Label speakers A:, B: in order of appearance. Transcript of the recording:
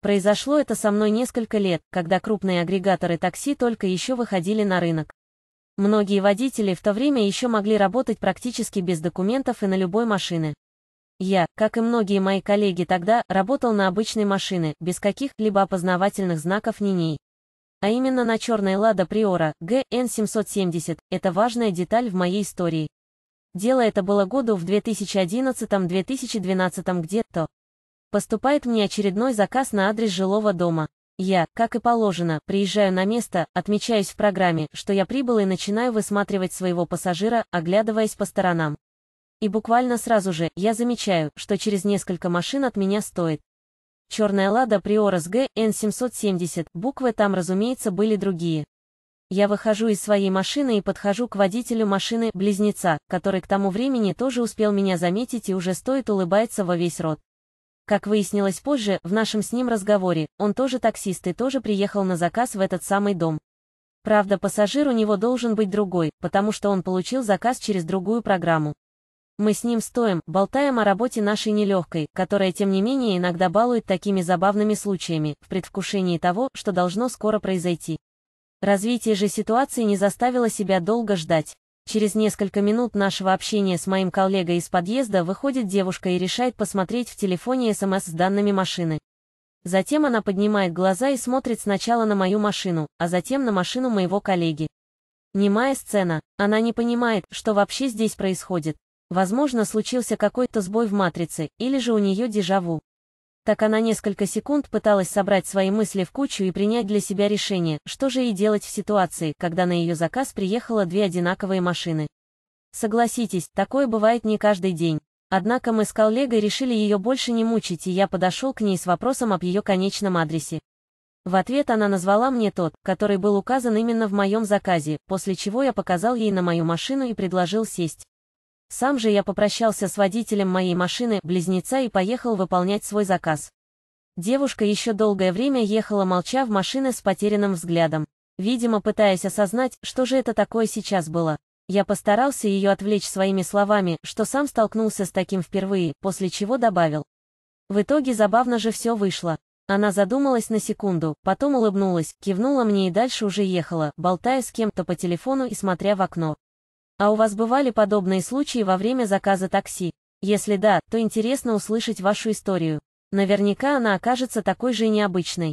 A: Произошло это со мной несколько лет, когда крупные агрегаторы такси только еще выходили на рынок. Многие водители в то время еще могли работать практически без документов и на любой машины. Я, как и многие мои коллеги тогда, работал на обычной машине, без каких-либо опознавательных знаков ни ней. А именно на черной Лада Приора, ГН770, это важная деталь в моей истории. Дело это было году в 2011-2012 где-то. Поступает мне очередной заказ на адрес жилого дома. Я, как и положено, приезжаю на место, отмечаюсь в программе, что я прибыл и начинаю высматривать своего пассажира, оглядываясь по сторонам. И буквально сразу же я замечаю, что через несколько машин от меня стоит. Черная лада Priorus G N770, буквы там, разумеется, были другие. Я выхожу из своей машины и подхожу к водителю машины «Близнеца», который к тому времени тоже успел меня заметить и уже стоит улыбается во весь рот. Как выяснилось позже, в нашем с ним разговоре, он тоже таксист и тоже приехал на заказ в этот самый дом. Правда, пассажир у него должен быть другой, потому что он получил заказ через другую программу. Мы с ним стоим, болтаем о работе нашей нелегкой, которая тем не менее иногда балует такими забавными случаями, в предвкушении того, что должно скоро произойти. Развитие же ситуации не заставило себя долго ждать. Через несколько минут нашего общения с моим коллегой из подъезда выходит девушка и решает посмотреть в телефоне СМС с данными машины. Затем она поднимает глаза и смотрит сначала на мою машину, а затем на машину моего коллеги. Немая сцена, она не понимает, что вообще здесь происходит. Возможно, случился какой-то сбой в матрице, или же у нее дежавю. Так она несколько секунд пыталась собрать свои мысли в кучу и принять для себя решение, что же ей делать в ситуации, когда на ее заказ приехало две одинаковые машины. Согласитесь, такое бывает не каждый день. Однако мы с коллегой решили ее больше не мучить, и я подошел к ней с вопросом об ее конечном адресе. В ответ она назвала мне тот, который был указан именно в моем заказе, после чего я показал ей на мою машину и предложил сесть. Сам же я попрощался с водителем моей машины-близнеца и поехал выполнять свой заказ. Девушка еще долгое время ехала молча в машине с потерянным взглядом, видимо пытаясь осознать, что же это такое сейчас было. Я постарался ее отвлечь своими словами, что сам столкнулся с таким впервые, после чего добавил. В итоге забавно же все вышло. Она задумалась на секунду, потом улыбнулась, кивнула мне и дальше уже ехала, болтая с кем-то по телефону и смотря в окно. А у вас бывали подобные случаи во время заказа такси? Если да, то интересно услышать вашу историю. Наверняка она окажется такой же необычной.